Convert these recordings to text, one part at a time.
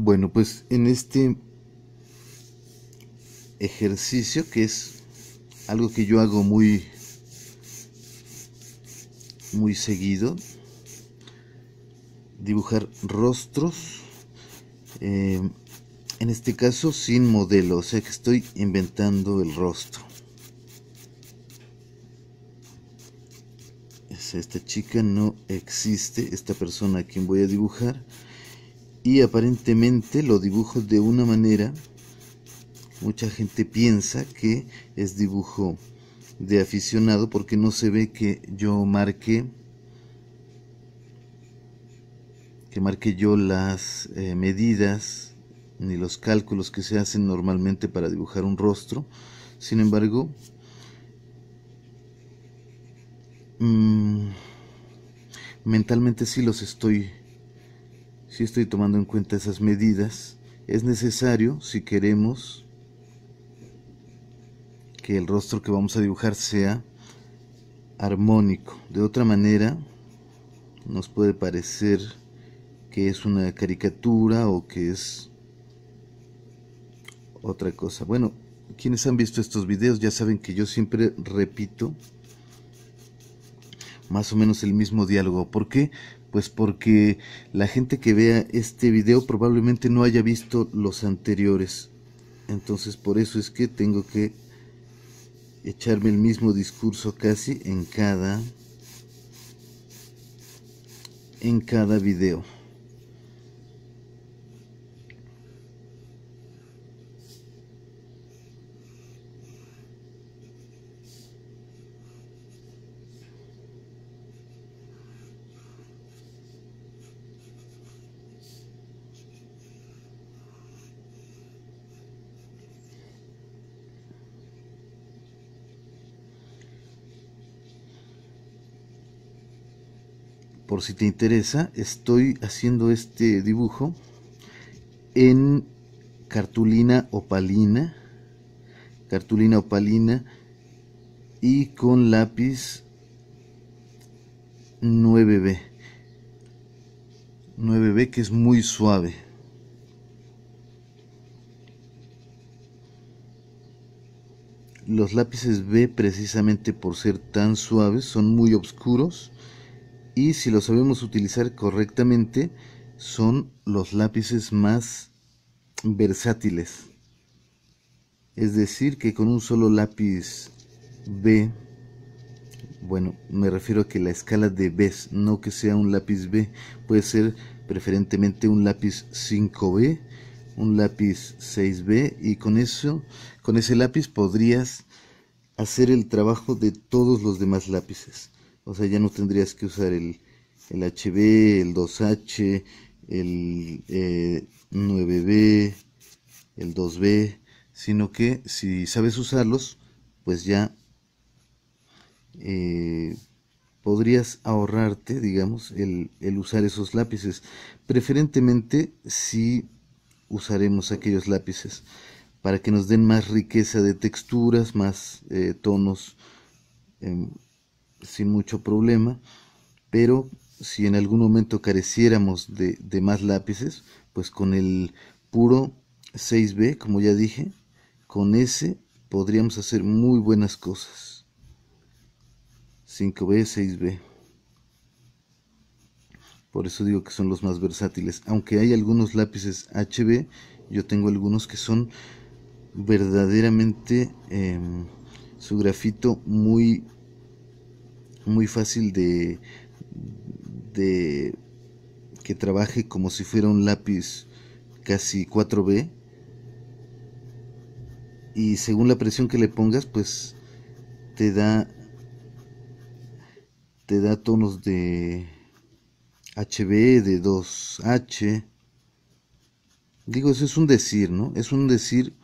Bueno, pues en este ejercicio que es algo que yo hago muy muy seguido dibujar rostros eh, en este caso sin modelo o sea que estoy inventando el rostro esta chica no existe esta persona a quien voy a dibujar y aparentemente lo dibujo de una manera. Mucha gente piensa que es dibujo de aficionado porque no se ve que yo marque que marque yo las eh, medidas ni los cálculos que se hacen normalmente para dibujar un rostro. Sin embargo, mm, mentalmente sí los estoy si estoy tomando en cuenta esas medidas. Es necesario, si queremos que el rostro que vamos a dibujar sea armónico. De otra manera, nos puede parecer que es una caricatura o que es otra cosa. Bueno, quienes han visto estos videos ya saben que yo siempre repito más o menos el mismo diálogo. ¿Por qué? pues porque la gente que vea este video probablemente no haya visto los anteriores. Entonces por eso es que tengo que echarme el mismo discurso casi en cada en cada video. por si te interesa, estoy haciendo este dibujo en cartulina opalina, cartulina opalina y con lápiz 9B. 9B que es muy suave. Los lápices B precisamente por ser tan suaves son muy oscuros y si lo sabemos utilizar correctamente son los lápices más versátiles. Es decir, que con un solo lápiz B, bueno, me refiero a que la escala de B, no que sea un lápiz B, puede ser preferentemente un lápiz 5B, un lápiz 6B y con eso, con ese lápiz podrías hacer el trabajo de todos los demás lápices. O sea, ya no tendrías que usar el, HB, el 2H, el 9B, el 2B, eh, sino que si sabes usarlos, pues ya eh, podrías ahorrarte, digamos, el, usar esos lápices. Preferentemente si usaremos aquellos lápices para que nos den más riqueza de texturas, más eh, tonos em, sin mucho problema, pero si en algún momento careciéramos de, más lápices, pues con el puro 6B, como ya dije, con ese podríamos hacer muy buenas cosas. 5B, 6B. Por eso digo que son los más versátiles. Aunque hay algunos lápices HB, yo tengo algunos que son verdaderamente em, su grafito muy muy fácil de, de que trabaje como si fuera un lápiz casi 4B. Y según la presión que le pongas, pues te da te da tonos de HB, de 2H. Digo, eso es un decir, ¿no? Es un decir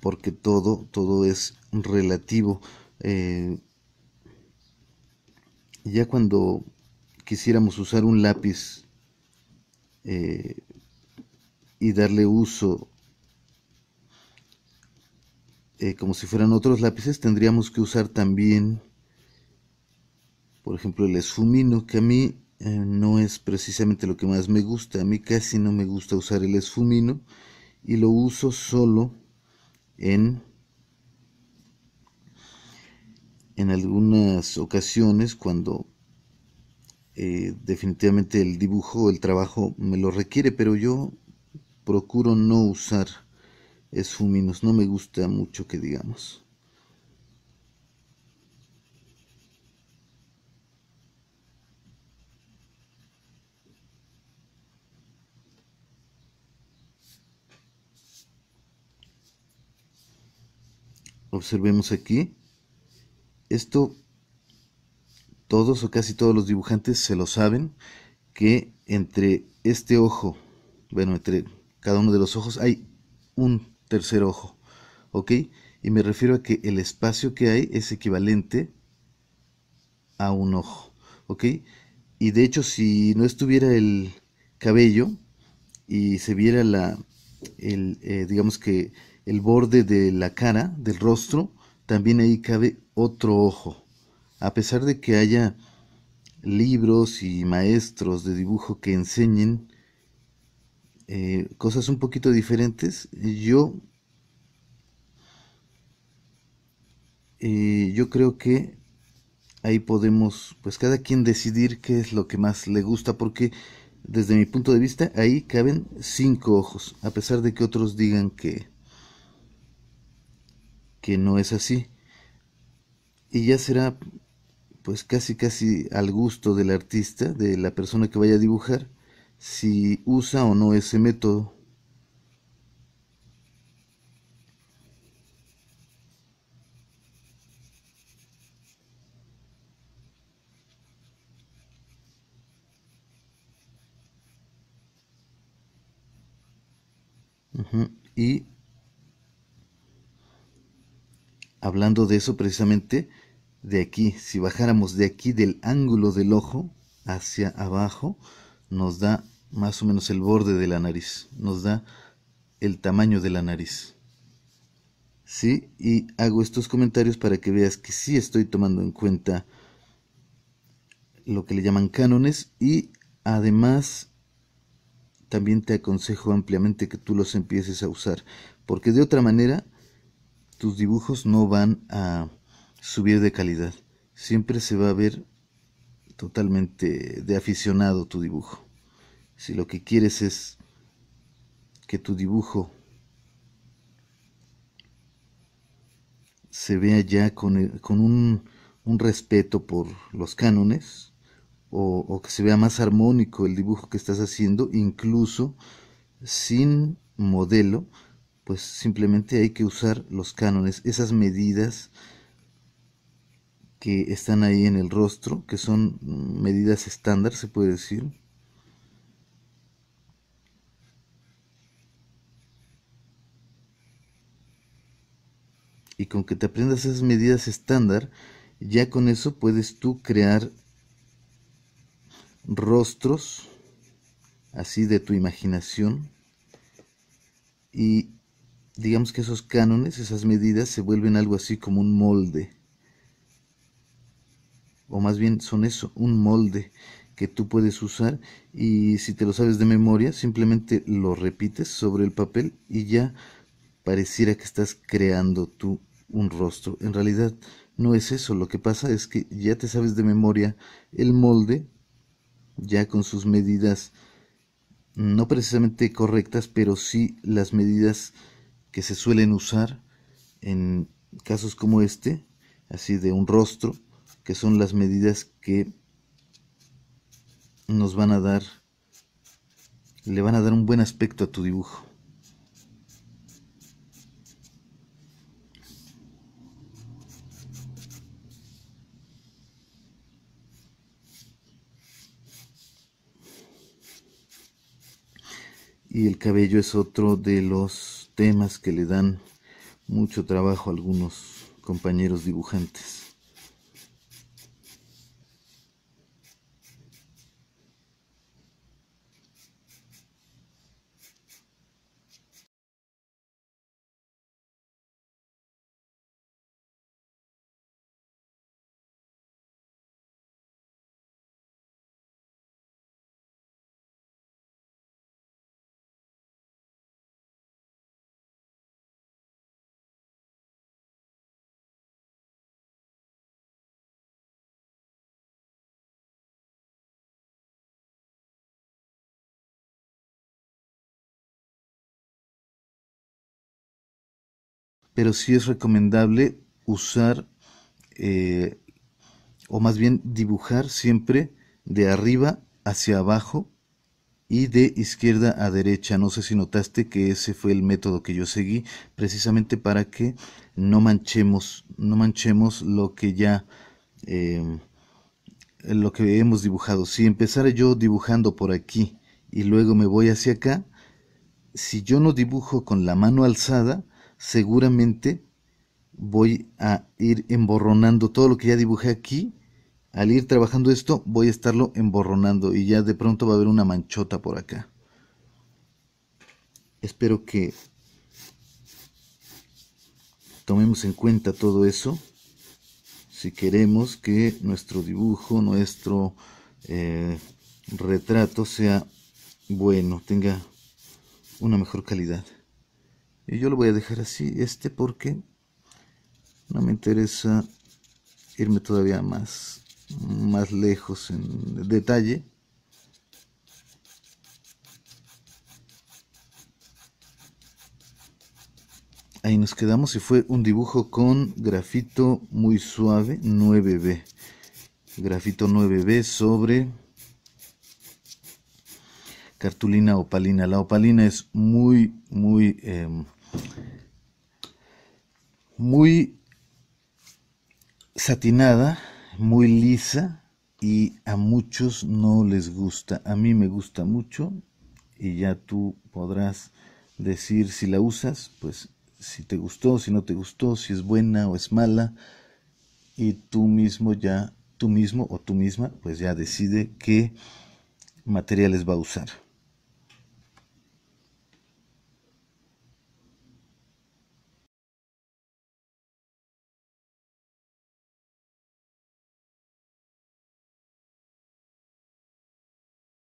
porque todo todo es relativo. Eh, ya cuando quisiéramos usar un lápiz eh, y darle uso eh, como si fueran otros lápices, tendríamos que usar también, por ejemplo, el esfumino, que a mí no es precisamente lo que más me gusta. A mí casi no me gusta usar el esfumino y lo uso solo en en algunas ocasiones cuando eh, definitivamente el dibujo, el trabajo me lo requiere, pero yo procuro no usar esfuminos, no me gusta mucho que digamos. Observemos aquí esto todos o casi todos los dibujantes se lo saben, que entre este ojo, bueno, entre cada uno de los ojos hay un tercer ojo, ¿ok? Y me refiero a que el espacio que hay es equivalente a un ojo, ¿ok? Y de hecho, si no estuviera el cabello y se viera la, el, eh, digamos que el borde de la cara, del rostro, también ahí cabe otro ojo. A pesar de que haya libros y maestros de dibujo que enseñen eh, cosas un poquito diferentes, yo, eh, yo creo que ahí podemos, pues cada quien decidir qué es lo que más le gusta, porque desde mi punto de vista ahí caben cinco ojos, a pesar de que otros digan que, que no es así y ya será pues casi casi al gusto del artista, de la persona que vaya a dibujar, si usa o no ese método. Y hablando de eso precisamente de aquí, si bajáramos de aquí del ángulo del ojo hacia abajo, nos da más o menos el borde de la nariz, nos da el tamaño de la nariz. ¿Sí? Y hago estos comentarios para que veas que sí estoy tomando en cuenta lo que le llaman cánones y además también te aconsejo ampliamente que tú los empieces a usar, porque de otra manera tus dibujos no van a subir de calidad. Siempre se va a ver totalmente de aficionado tu dibujo. Si lo que quieres es que tu dibujo se vea ya con, un, respeto por los cánones o, o que se vea más armónico el dibujo que estás haciendo, incluso sin modelo, pues simplemente hay que usar los cánones, esas medidas que están ahí en el rostro, que son medidas estándar, se puede decir. Y con que te aprendas esas medidas estándar, ya con eso puedes tú crear rostros así de tu imaginación y digamos que esos cánones, esas medidas se vuelven algo así como un molde. O más bien son eso, un molde que tú puedes usar y si te lo sabes de memoria, simplemente lo repites sobre el papel y ya pareciera que estás creando tú un rostro. En realidad no es eso, lo que pasa es que ya te sabes de memoria el molde, ya con sus medidas no precisamente correctas, pero sí las medidas que se suelen usar en casos como este, así de un rostro, que son las medidas que nos van a dar, le van a dar un buen aspecto a tu dibujo. Y el cabello es otro de los temas que le dan mucho trabajo a algunos compañeros dibujantes. pero sí es recomendable usar eh, o más bien dibujar siempre de arriba hacia abajo y de izquierda a derecha. No sé si notaste que ese fue el método que yo seguí precisamente para que no manchemos, no manchemos lo que ya em, lo que hemos dibujado. Si empezara yo dibujando por aquí y luego me voy hacia acá, si yo no dibujo con la mano alzada, seguramente voy a ir emborronando todo lo que ya dibujé aquí. Al ir trabajando esto, voy a estarlo emborronando y ya de pronto va a haber una manchota por acá. Espero que tomemos en cuenta todo eso si queremos que nuestro dibujo, nuestro eh, retrato sea bueno, tenga una mejor calidad y yo lo voy a dejar así este porque no me interesa irme todavía más más lejos en detalle ahí nos quedamos y fue un dibujo con grafito muy suave 9B grafito 9B sobre cartulina opalina la opalina es muy muy em, muy satinada, muy lisa y a muchos no les gusta. A mí me gusta mucho y ya tú podrás decir si la usas, pues si te gustó, si no te gustó, si es buena o es mala y tú mismo ya, tú mismo o tú misma, pues ya decide qué materiales va a usar.